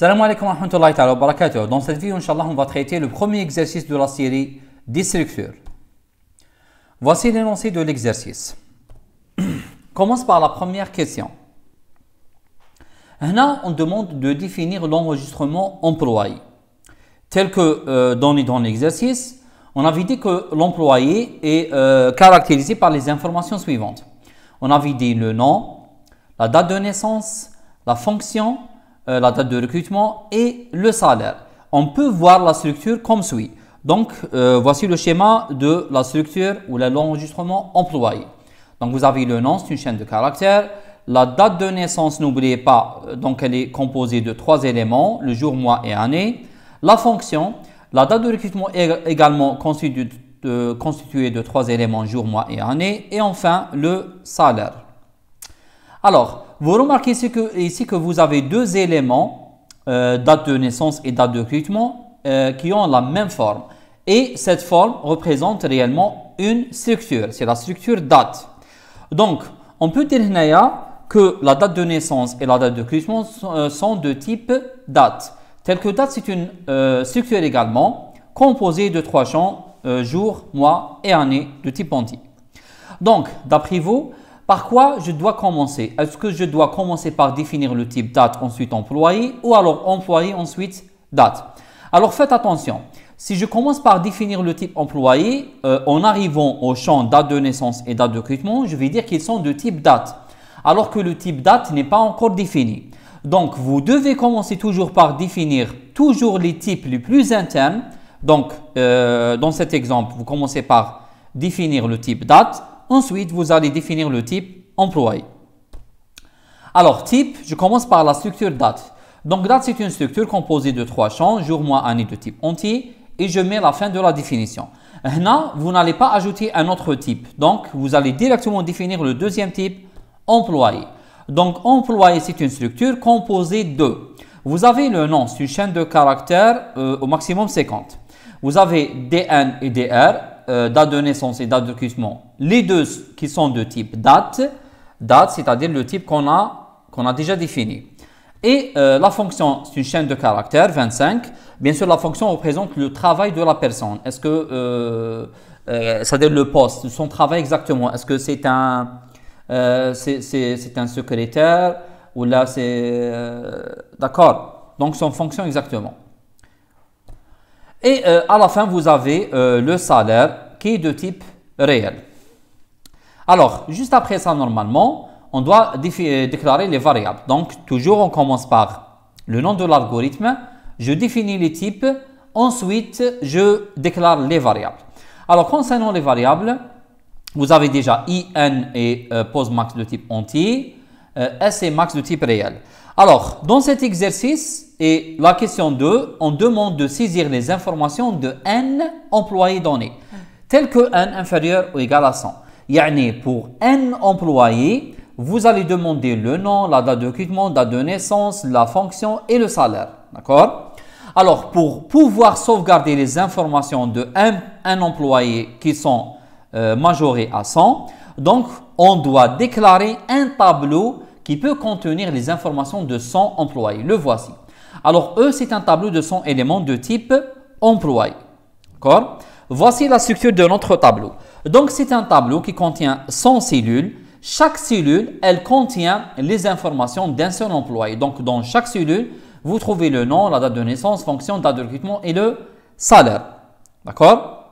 Salam alaikum wa rahmatullahi wa barakatuh. Dans cette vidéo, Inch'Allah, on va traiter le premier exercice de la série des structures. Voici l'énoncé de l'exercice. Commence par la première question. Là, on demande de définir l'enregistrement employé. Tel que euh, donné dans l'exercice, on avait dit que l'employé est euh, caractérisé par les informations suivantes. On avait dit le nom, la date de naissance, la fonction, euh, la date de recrutement et le salaire. On peut voir la structure comme suit. Donc, euh, voici le schéma de la structure ou l'enregistrement employé. Donc, vous avez le nom, c'est une chaîne de caractères. La date de naissance, n'oubliez pas, euh, donc elle est composée de trois éléments, le jour, mois et année. La fonction, la date de recrutement est également constituée de, constituée de trois éléments, jour, mois et année. Et enfin, le salaire. Alors, vous remarquez ici que, ici que vous avez deux éléments, euh, date de naissance et date de recrutement, euh, qui ont la même forme. Et cette forme représente réellement une structure, c'est la structure date. Donc, on peut dire que la date de naissance et la date de recrutement sont euh, de type date. Telle que date, c'est une structure également composée de trois champs, jour, mois et année de type entier. Donc, d'après vous, par quoi je dois commencer Est-ce que je dois commencer par définir le type date, ensuite employé, ou alors employé, ensuite date Alors faites attention. Si je commence par définir le type employé, euh, en arrivant au champ date de naissance et date de recrutement, je vais dire qu'ils sont de type date, alors que le type date n'est pas encore défini. Donc, vous devez commencer toujours par définir toujours les types les plus internes. Donc, euh, dans cet exemple, vous commencez par définir le type date, Ensuite, vous allez définir le type employé. Alors, type, je commence par la structure date. Donc, date, c'est une structure composée de trois champs, jour, mois, année de type entier, et je mets la fin de la définition. Là, vous n'allez pas ajouter un autre type. Donc, vous allez directement définir le deuxième type, employé. Donc, employé, c'est une structure composée de... Vous avez le nom sur une chaîne de caractères, euh, au maximum 50. Vous avez DN et DR, euh, date de naissance et date de cuissement, les deux qui sont de type date, date c'est-à-dire le type qu'on a, qu'on a déjà défini. Et euh, la fonction, c'est une chaîne de caractères, 25. Bien sûr, la fonction représente le travail de la personne. Est-ce que, euh, c'est-à-dire le poste, son travail exactement, est-ce que c'est un, c'est, un secrétaire ou là c'est... D'accord, donc son fonction exactement. Et euh, à la fin, vous avez euh, le salaire qui est de type réel. Alors, juste après ça, normalement, on doit euh, déclarer les variables. Donc, toujours, on commence par le nom de l'algorithme. Je définis les types. Ensuite, je déclare les variables. Alors, concernant les variables, vous avez déjà IN et POSMAX de type entier, S et MAX de type réel. Alors, dans cet exercice et la question 2, on demande de saisir les informations de n employés donnés, tels que n inférieur ou égal à 100. Yani pour n employés, vous allez demander le nom, la date de la date de naissance, la fonction et le salaire. D'accord Alors, pour pouvoir sauvegarder les informations de n, employés qui sont euh, majorés à 100, donc on doit déclarer un tableau qui peut contenir les informations de 100 employés. Le voici. Alors, E, c'est un tableau de son éléments de type employé. D'accord Voici la structure de notre tableau. Donc, c'est un tableau qui contient 100 cellules. Chaque cellule, elle contient les informations d'un seul employé. Donc, dans chaque cellule, vous trouvez le nom, la date de naissance, fonction, date de recrutement et le salaire. D'accord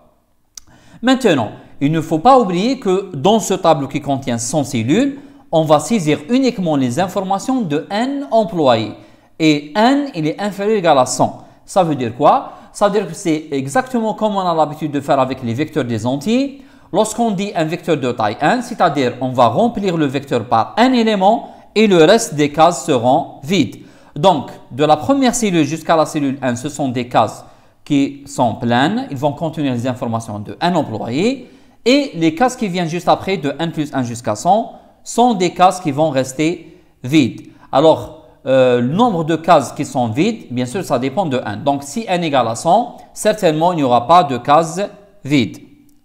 Maintenant, il ne faut pas oublier que dans ce tableau qui contient 100 cellules, on va saisir uniquement les informations de n employés. Et n, il est inférieur ou égal à 100. Ça veut dire quoi Ça veut dire que c'est exactement comme on a l'habitude de faire avec les vecteurs des entiers. Lorsqu'on dit un vecteur de taille n, c'est-à-dire on va remplir le vecteur par un élément et le reste des cases seront vides. Donc, de la première cellule jusqu'à la cellule n, ce sont des cases qui sont pleines. Ils vont contenir les informations de n employés. Et les cases qui viennent juste après, de n plus 1 jusqu'à 100, sont des cases qui vont rester vides. Alors, euh, le nombre de cases qui sont vides, bien sûr, ça dépend de 1. Donc, si n égale à 100, certainement, il n'y aura pas de cases vides.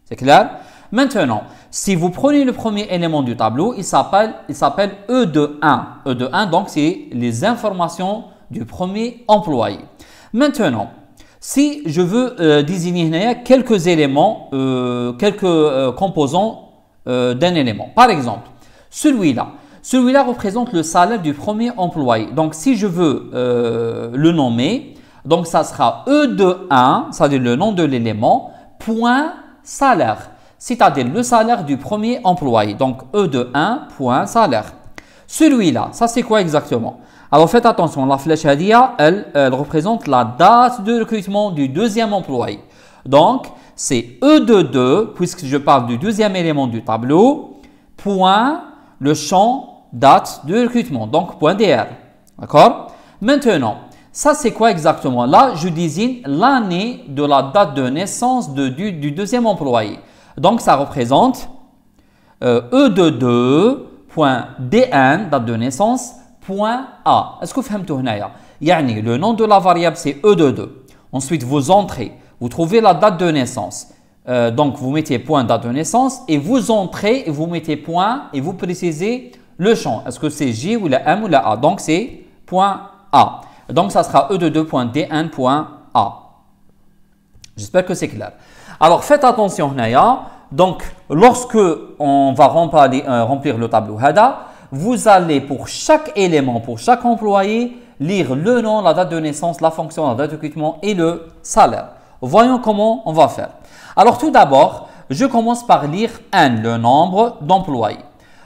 C'est clair Maintenant, si vous prenez le premier élément du tableau, il s'appelle E de 1. E de 1, donc, c'est les informations du premier employé. Maintenant, si je veux euh, désigner quelques éléments, euh, quelques composants d'un élément. Par exemple, celui-là. Celui-là représente le salaire du premier employé. Donc, si je veux euh, le nommer, donc ça sera E 21 1, c'est-à-dire le nom de l'élément, point salaire, c'est-à-dire le salaire du premier employé. Donc, E de point salaire. Celui-là, ça c'est quoi exactement Alors, faites attention, la flèche ADIA, elle, elle représente la date de recrutement du deuxième employé. Donc, c'est E de 2, puisque je parle du deuxième élément du tableau, point le champ date de recrutement, donc .dr. D'accord Maintenant, ça c'est quoi exactement Là, je désigne l'année de la date de naissance du, deuxième employé. Donc ça représente E22.dn, euh, e date de naissance, point A. Est-ce que vous comprenez yani, Le nom de la variable c'est E22. Ensuite, vous entrez, vous trouvez la date de naissance. Euh, donc, vous mettez point date de naissance et vous entrez et vous mettez point et vous précisez le champ. Est-ce que c'est J ou la M ou la A Donc, c'est point A. Donc, ça sera E22.D1.A. J'espère que c'est clair. Alors, faites attention, Naya. Donc, lorsque on va euh, remplir, le tableau HADA, vous allez pour chaque élément, pour chaque employé, lire le nom, la date de naissance, la fonction, la date de et le salaire. Voyons comment on va faire. Alors tout d'abord, je commence par lire n, le nombre d'employés.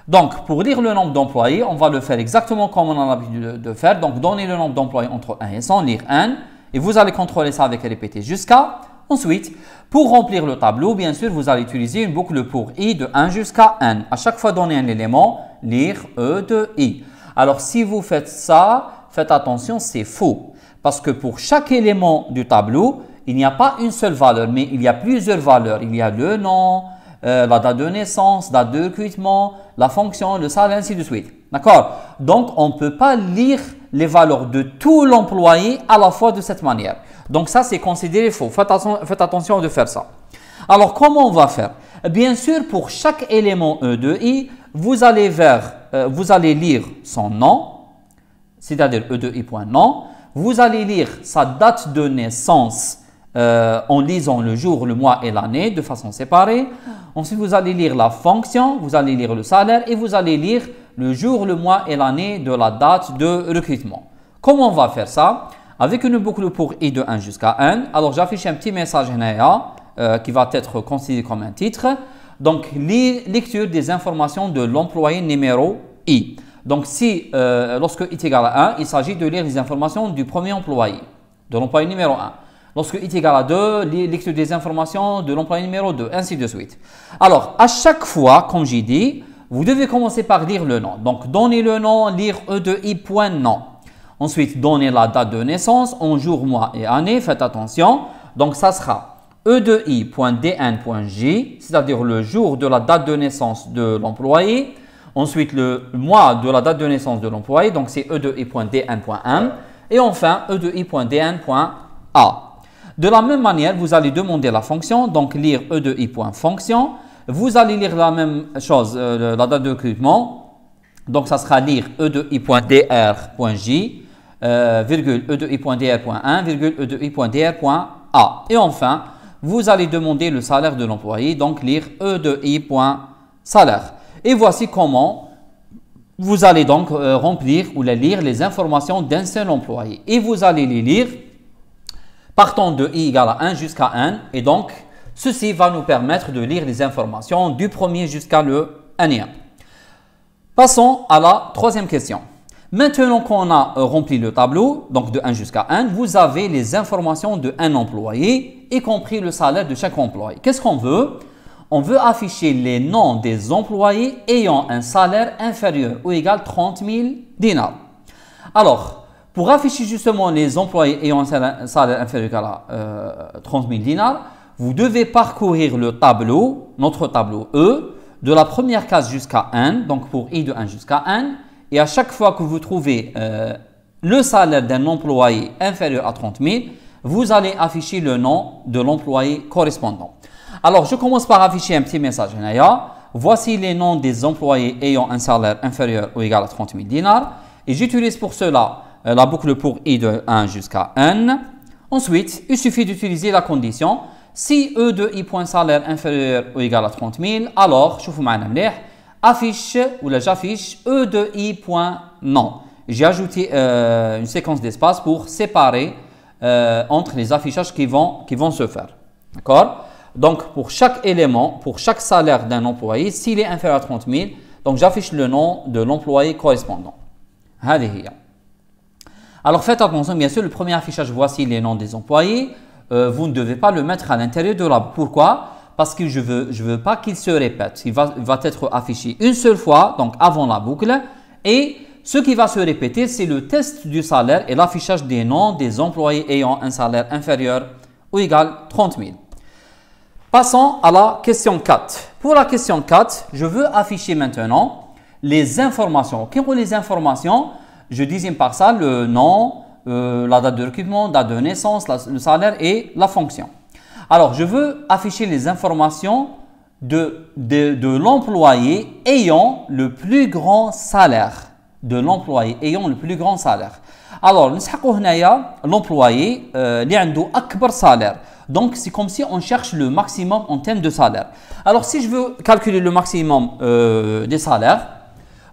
Donc, pour lire le nombre d'employés, on va le faire exactement comme on a l'habitude de faire. Donc, donner le nombre d'employés entre 1 et 100, lire n, et vous allez contrôler ça avec répéter jusqu'à. Ensuite, pour remplir le tableau, bien sûr, vous allez utiliser une boucle pour i de 1 jusqu'à n. À chaque fois donner un élément, lire e de i. Alors, si vous faites ça, faites attention, c'est faux. Parce que pour chaque élément du tableau, il n'y a pas une seule valeur, mais il y a plusieurs valeurs. Il y a le nom, euh, la date de naissance, la date de recrutement, la fonction, le salaire, ainsi de suite. D'accord Donc, on ne peut pas lire les valeurs de tout l'employé à la fois de cette manière. Donc, ça, c'est considéré faux. Faites, attention, de faire ça. Alors, comment on va faire Bien sûr, pour chaque élément E 2 I, euh, vous allez, lire son nom, c'est-à-dire E 2 I.nom. Vous allez lire sa date de naissance euh, en lisant le jour, le mois et l'année de façon séparée. Ah. Ensuite, vous allez lire la fonction, vous allez lire le salaire et vous allez lire le jour, le mois et l'année de la date de recrutement. Comment on va faire ça Avec une boucle pour i de 1 jusqu'à 1. Alors, j'affiche un petit message euh, qui va être considéré comme un titre. Donc, lecture des informations de l'employé numéro i. Donc, si, euh, lorsque i est égal à 1, il s'agit de lire les informations du premier employé, de l'employé numéro 1 lorsque i est égal à 2, l'exclus des informations de l'employé numéro 2, ainsi de suite. Alors, à chaque fois, comme j'ai dit, vous devez commencer par lire le nom. Donc, donnez le nom, lire E 2 I Ensuite, donnez la date de naissance en jour, mois et année. Faites attention. Donc, ça sera E 2 idnj cest c'est-à-dire le jour de la date de naissance de l'employé. Ensuite, le mois de la date de naissance de l'employé. Donc, c'est E 2 idnm Et enfin, E 2 idna de la même manière, vous allez demander la fonction, donc lire e 2 i.fonction. Vous allez lire la même chose, euh, la date de recrutement. Donc ça sera lire e 2 i.dr.j, euh, virgule e 2 i.dr.1, virgule e 2 i.dr.a. Et enfin, vous allez demander le salaire de l'employé, donc lire e 2 i.salaire. Et voici comment vous allez donc euh, remplir ou lire les informations d'un seul employé et vous allez les lire Partons de i égale à 1 jusqu'à n. Et donc, ceci va nous permettre de lire les informations du premier jusqu'à le n. Passons à la troisième question. Maintenant qu'on a rempli le tableau, donc de 1 jusqu'à 1, vous avez les informations de un employé, y compris le salaire de chaque employé. Qu'est-ce qu'on veut On veut afficher les noms des employés ayant un salaire inférieur ou égal 30 000 dinars. Alors, pour afficher justement les employés ayant un salaire inférieur à 30 000 dinars, vous devez parcourir le tableau, notre tableau E, de la première case jusqu'à n, donc pour I de 1 jusqu'à n, et à chaque fois que vous trouvez euh, le salaire d'un employé inférieur à 30 000, vous allez afficher le nom de l'employé correspondant. Alors, je commence par afficher un petit message. Voici les noms des employés ayant un salaire inférieur ou égal à 30 000 dinars. Et j'utilise pour cela euh, la boucle pour i de 1 jusqu'à n. Ensuite, il suffit d'utiliser la condition si E de i point salaire inférieur ou égal à 30 000, alors, je vous affiche ou là j'affiche E de i point non. J'ai ajouté euh, une séquence d'espace pour séparer euh, entre les affichages qui vont, qui vont se faire. D'accord Donc, pour chaque élément, pour chaque salaire d'un employé, s'il est inférieur à 30 000, donc j'affiche le nom de l'employé correspondant. Alors faites attention, bien sûr, le premier affichage, voici les noms des employés. Euh, vous ne devez pas le mettre à l'intérieur de boucle. Pourquoi Parce que je ne veux, pas qu'il se répète. Il va, être affiché une seule fois, donc avant la boucle. Et ce qui va se répéter, c'est le test du salaire et l'affichage des noms des employés ayant un salaire inférieur ou égal 30 000. Passons à la question 4. Pour la question 4, je veux afficher maintenant les informations. Quelles sont les informations je disime par ça le nom, euh, la date de recrutement, date de naissance, le salaire et la fonction. Alors, je veux afficher les informations de, de, l'employé ayant le plus grand salaire. De l'employé ayant le plus grand salaire. Alors, l'employé, grand euh, salaire. Donc, c'est comme si on cherche le maximum en termes de salaire. Alors, si je veux calculer le maximum euh, des salaires,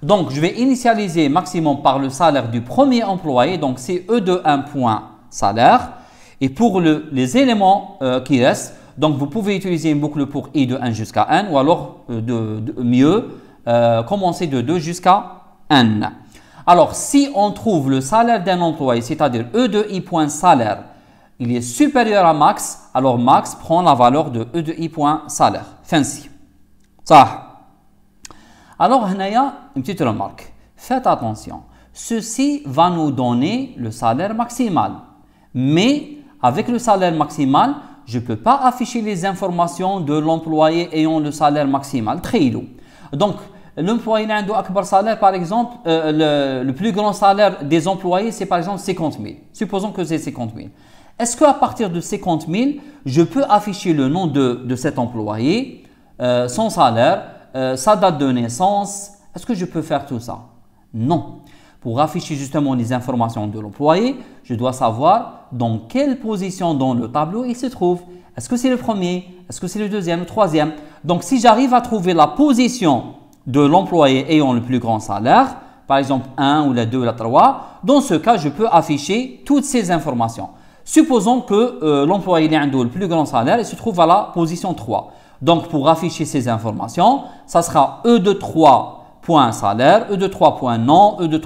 donc, je vais initialiser maximum par le salaire du premier employé. Donc, c'est E de 1 point salaire. Et pour les éléments euh, qui restent, donc vous pouvez utiliser une boucle pour i de 1 jusqu'à n ou alors euh, de, mieux, euh, commencer de 2 jusqu'à n. Alors, si on trouve le salaire d'un employé, c'est-à-dire E de i point salaire, il est supérieur à max, alors max prend la valeur de E de i point salaire. Fancy. Ça. Alors, a une petite remarque. Faites attention. Ceci va nous donner le salaire maximal. Mais avec le salaire maximal, je ne peux pas afficher les informations de l'employé ayant le salaire maximal. Très Donc, l'employé a un salaire, par exemple, euh, le, plus grand salaire des employés, c'est par exemple 50 000. Supposons que c'est 50 000. Est-ce qu'à partir de 50 000, je peux afficher le nom de, cet employé, euh, son salaire, sa euh, date de naissance. Est-ce que je peux faire tout ça Non. Pour afficher justement les informations de l'employé, je dois savoir dans quelle position dans le tableau il se trouve. Est-ce que c'est le premier Est-ce que c'est le deuxième Le troisième Donc, si j'arrive à trouver la position de l'employé ayant le plus grand salaire, par exemple 1 ou la 2 ou la 3, dans ce cas, je peux afficher toutes ces informations. Supposons que euh, l'employé ayant le plus grand salaire il se trouve à la position 3. Donc pour afficher ces informations, ça sera e salaire, E23.nom, e, e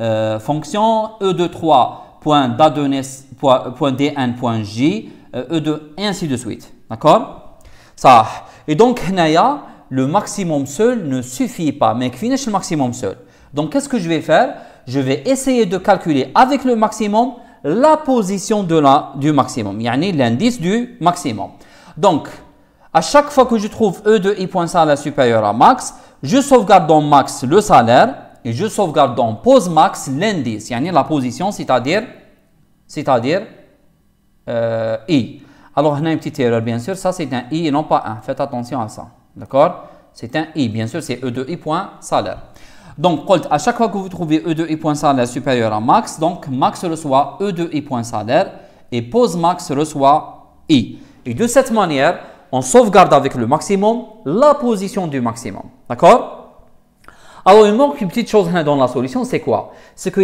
euh, fonction, E23.dn.j, E2, euh, e et ainsi de suite. D'accord Ça. Et donc, le maximum seul ne suffit pas. Mais finish le maximum seul. Donc, qu'est-ce que je vais faire Je vais essayer de calculer avec le maximum la position de la, du maximum, yani l'indice du maximum. Donc, à chaque fois que je trouve E 2 e2i.salaire salaire supérieur à max, je sauvegarde dans max le salaire et je sauvegarde dans pose max l'indice, la position, c'est-à-dire c'est-à-dire euh, I. Alors, on a une petite erreur, bien sûr, ça c'est un I et non pas un, Faites attention à ça, d'accord C'est un I, bien sûr, c'est E e2i.salaire I salaire. Donc, à chaque fois que vous trouvez E 2 I salaire supérieur à max, donc max reçoit E e2i.salaire I salaire et pose max reçoit I. Et de cette manière, on sauvegarde avec le maximum la position du maximum. D'accord alors, il manque une petite chose hein, dans la solution, c'est quoi C'est que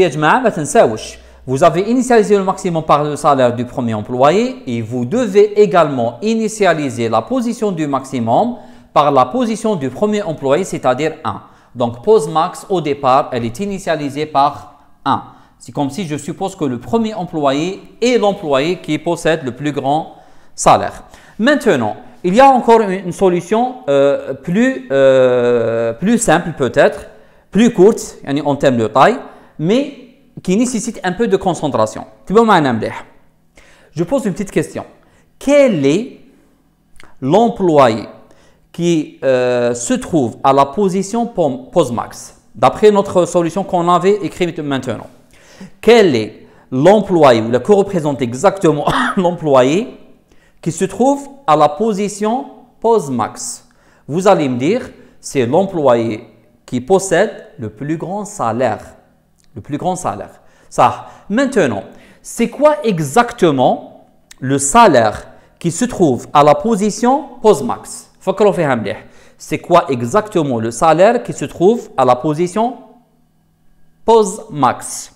vous avez initialisé le maximum par le salaire du premier employé et vous devez également initialiser la position du maximum par la position du premier employé, c'est-à-dire 1. Donc, pose max au départ, elle est initialisée par 1. C'est comme si je suppose que le premier employé est l'employé qui possède le plus grand salaire. Maintenant, il y a encore une solution euh, plus, euh, plus simple peut-être, plus courte en termes de taille, mais qui nécessite un peu de concentration. Tu Je pose une petite question. Quel est l'employé qui euh, se trouve à la position post max, d'après notre solution qu'on avait écrite maintenant Quel est l'employé ou le représente exactement l'employé qui se trouve à la position POSMAX. max. Vous allez me dire, c'est l'employé qui possède le plus grand salaire. Le plus grand salaire. Ça. Maintenant, c'est quoi exactement le salaire qui se trouve à la position pose max C'est quoi exactement le salaire qui se trouve à la position POSMAX max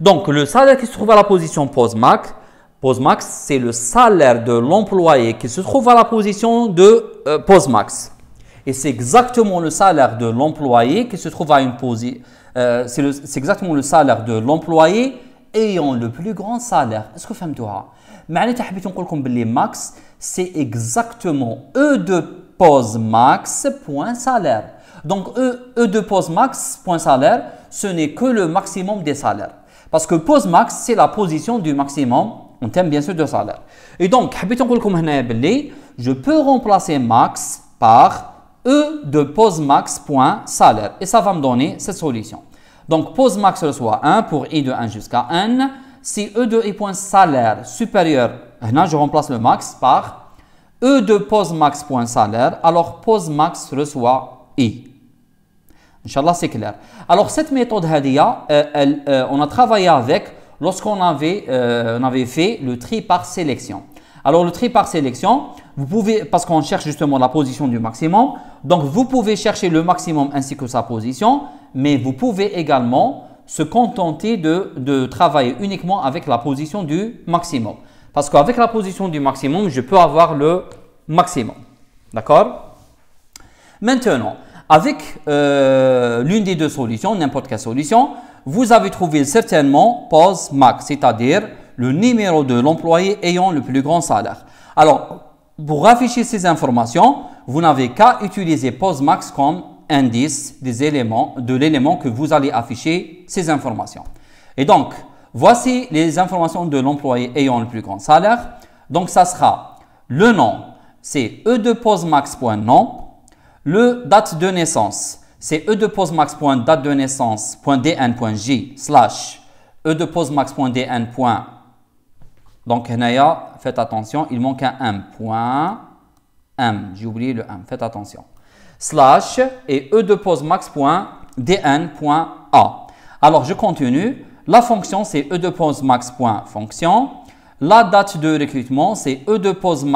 Donc, le salaire qui se trouve à la position POSMAX, max, POSMAX, c'est le salaire de l'employé qui se trouve à la position de euh, POSMAX. Et c'est exactement le salaire de l'employé qui se trouve à une position. Euh, c'est exactement le salaire de l'employé ayant le plus grand salaire. Est-ce que vous faites ça Mais point salaire. Donc e, e, de POSMAX point salaire, ce n'est que le maximum des salaires. Parce que POSMAX, c'est la position du maximum on termes bien sûr de salaire. Et donc, je peux remplacer max par E de pose max point salaire. Et ça va me donner cette solution. Donc, pose max reçoit 1 pour i de 1 jusqu'à n. Si E de i point salaire supérieur, je remplace le max par E de pose max point salaire. Alors, pose max reçoit i. Inch'Allah, c'est clair. Alors, cette méthode, euh, elle, euh, on a travaillé avec lorsqu'on avait, euh, avait fait le tri par sélection. Alors le tri par sélection, vous pouvez, parce qu'on cherche justement la position du maximum, donc vous pouvez chercher le maximum ainsi que sa position, mais vous pouvez également se contenter de, travailler uniquement avec la position du maximum. Parce qu'avec la position du maximum, je peux avoir le maximum. D'accord Maintenant, avec euh, l'une des deux solutions, n'importe quelle solution, vous avez trouvé certainement pos_max, c'est-à-dire le numéro de l'employé ayant le plus grand salaire. Alors, pour afficher ces informations, vous n'avez qu'à utiliser POSMAX comme indice des éléments, de l'élément que vous allez afficher ces informations. Et donc, voici les informations de l'employé ayant le plus grand salaire. Donc, ça sera le nom, c'est e 2 posmaxnom le date de naissance, c'est e de pause de naissance slash e de posemax.dn. donc هنايا faites attention il manque un m point m j'ai oublié le m faites attention slash et e de pause alors je continue la fonction c'est e de pause la date de recrutement c'est e de pause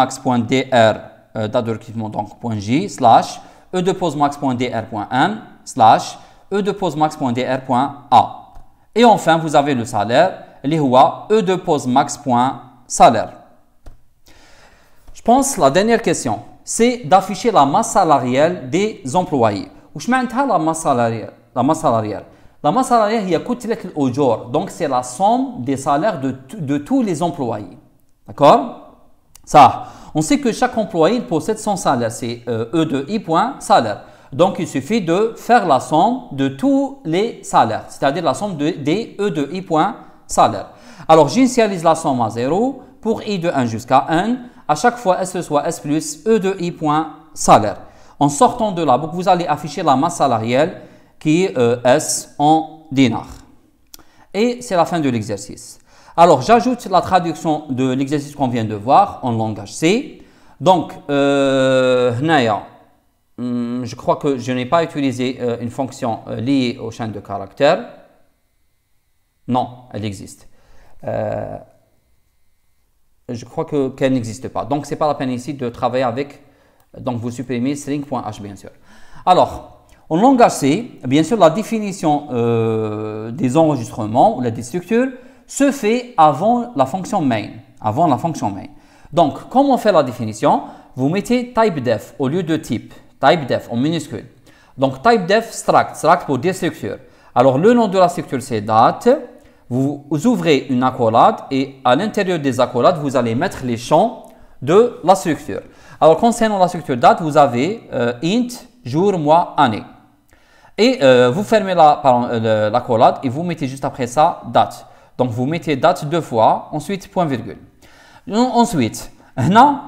euh, date de recrutement donc slash e 2 slash e 2 posmaxdra Et enfin, vous avez le salaire, l'IHUA e 2 Je pense la dernière question, c'est d'afficher la masse salariale des employés. je معناتها la masse salariale La masse salariale. La masse salariale coûté au jour Donc c'est la somme des salaires de tous les employés. D'accord Ça. On sait que chaque employé il possède son salaire, c'est euh, E de salaire. Donc, il suffit de faire la somme de tous les salaires, c'est-à-dire la somme de, des E de salaire. Alors, j'initialise la somme à 0 pour I de 1 jusqu'à 1, à chaque fois S soit S plus E de salaire. En sortant de là, vous allez afficher la masse salariale qui est euh, S en dinars. Et c'est la fin de l'exercice. Alors, j'ajoute la traduction de l'exercice qu'on vient de voir en langage C. Donc, euh, hmm, je crois que je n'ai pas utilisé euh, une fonction euh, liée aux chaînes de caractères. Non, elle existe. Euh, je crois qu'elle n'existe pas. Donc, ce n'est pas la peine ici de travailler avec. Donc, vous supprimez string.h, bien sûr. Alors, en langage C, bien sûr, la définition des enregistrements ou des structures se fait avant la fonction main. Avant la fonction main. Donc, comment on fait la définition Vous mettez type def au lieu de type. Type def en minuscule. Donc, def struct. Struct pour des structures. Alors, le nom de la structure, c'est date. Vous ouvrez une accolade et à l'intérieur des accolades, vous allez mettre les champs de la structure. Alors, concernant la structure date, vous avez euh, int, jour, mois, année. Et euh, vous fermez euh, l'accolade la, et vous mettez juste après ça date. Donc vous mettez date deux fois, ensuite point virgule. Ensuite, Maintenant,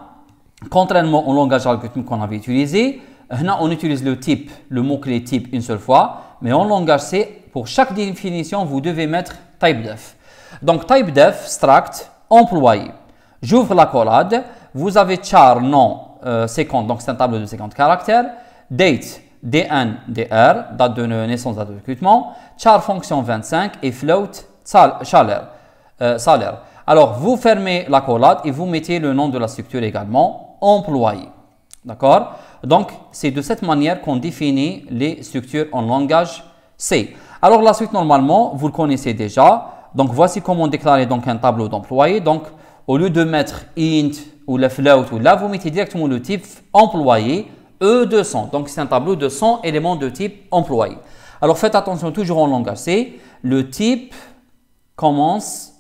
contrairement au langage algorithmique qu'on avait utilisé, maintenant on utilise le type, le mot-clé type une seule fois, mais en langage C, pour chaque définition, vous devez mettre type def. Donc type def, struct, employé. J'ouvre la collade, vous avez char nom euh, donc c'est un tableau de 50 caractères, date, dn, dr, date de naissance, date de recrutement, char fonction 25 et float salaire, salaire. Euh, Alors, vous fermez la collade et vous mettez le nom de la structure également, employé. D'accord Donc, c'est de cette manière qu'on définit les structures en langage C. Alors, la suite, normalement, vous le connaissez déjà. Donc, voici comment déclarer donc, un tableau d'employé. Donc, au lieu de mettre int ou le float ou là, vous mettez directement le type employé E200. Donc, c'est un tableau de 100 éléments de type employé. Alors, faites attention toujours en langage C. Le type commence,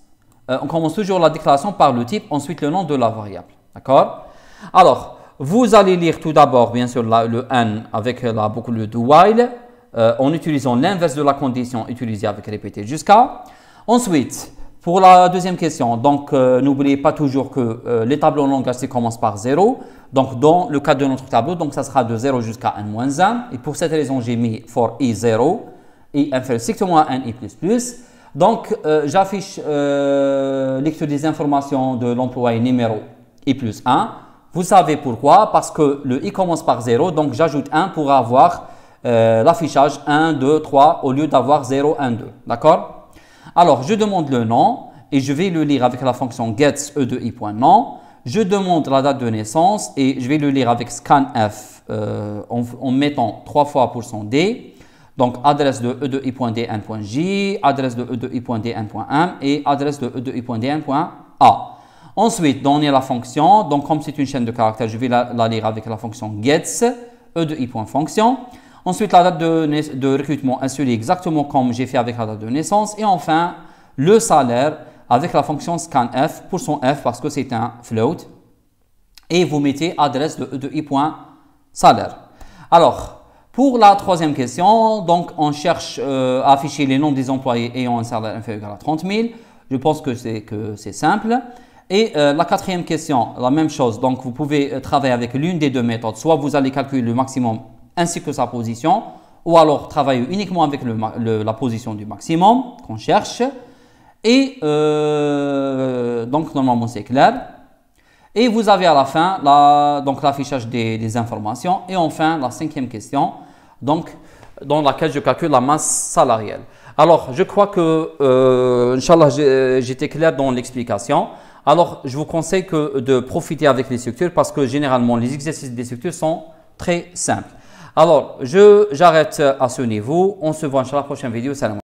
euh, on commence toujours la déclaration par le type, ensuite le nom de la variable. D'accord Alors, vous allez lire tout d'abord, bien sûr, le n avec euh, la boucle de while, euh, en utilisant l'inverse de la condition utilisée avec répéter jusqu'à. Ensuite, pour la deuxième question, donc n'oubliez pas toujours que les tableaux en langage C commencent par 0. Donc dans le cas de notre tableau, donc ça sera de 0 jusqu'à n-1. Et pour cette raison, j'ai mis for i 0 i inférieur strictement à n i++. Donc, euh, j'affiche euh, lecture des informations de l'employé numéro I plus 1. Vous savez pourquoi Parce que le I commence par 0, donc j'ajoute 1 pour avoir euh, l'affichage 1, 2, 3 au lieu d'avoir 0, 1, 2. D'accord Alors, je demande le nom et je vais le lire avec la fonction gets e de i.nom. Je demande la date de naissance et je vais le lire avec scanf en, en mettant 3 fois pour son %d. Donc adresse de e 2 id adresse de e 2 idnm et adresse de e 2 idna Ensuite, donner la fonction. Donc comme c'est une chaîne de caractères, je vais la, lire avec la fonction gets, E2I.Fonction. Ensuite, la date de, de recrutement insulée exactement comme j'ai fait avec la date de naissance. Et enfin, le salaire avec la fonction scanf pour son f parce que c'est un float. Et vous mettez adresse de E2I.Salaire. Alors, pour la troisième question, donc on cherche euh, à afficher les noms des employés ayant un salaire inférieur à 30 000. Je pense que c'est simple. Et euh, la quatrième question, la même chose. Donc vous pouvez euh, travailler avec l'une des deux méthodes. Soit vous allez calculer le maximum ainsi que sa position, ou alors travailler uniquement avec la position du maximum qu'on cherche. Et donc normalement c'est clair. Et vous avez à la fin l'affichage des, informations. Et enfin, la cinquième question, donc dans laquelle je calcule la masse salariale. Alors, je crois que, euh, Inch'Allah, j'étais clair dans l'explication. Alors, je vous conseille que de profiter avec les structures parce que généralement, les exercices des structures sont très simples. Alors, j'arrête à ce niveau. On se voit, la prochaine vidéo. Salam.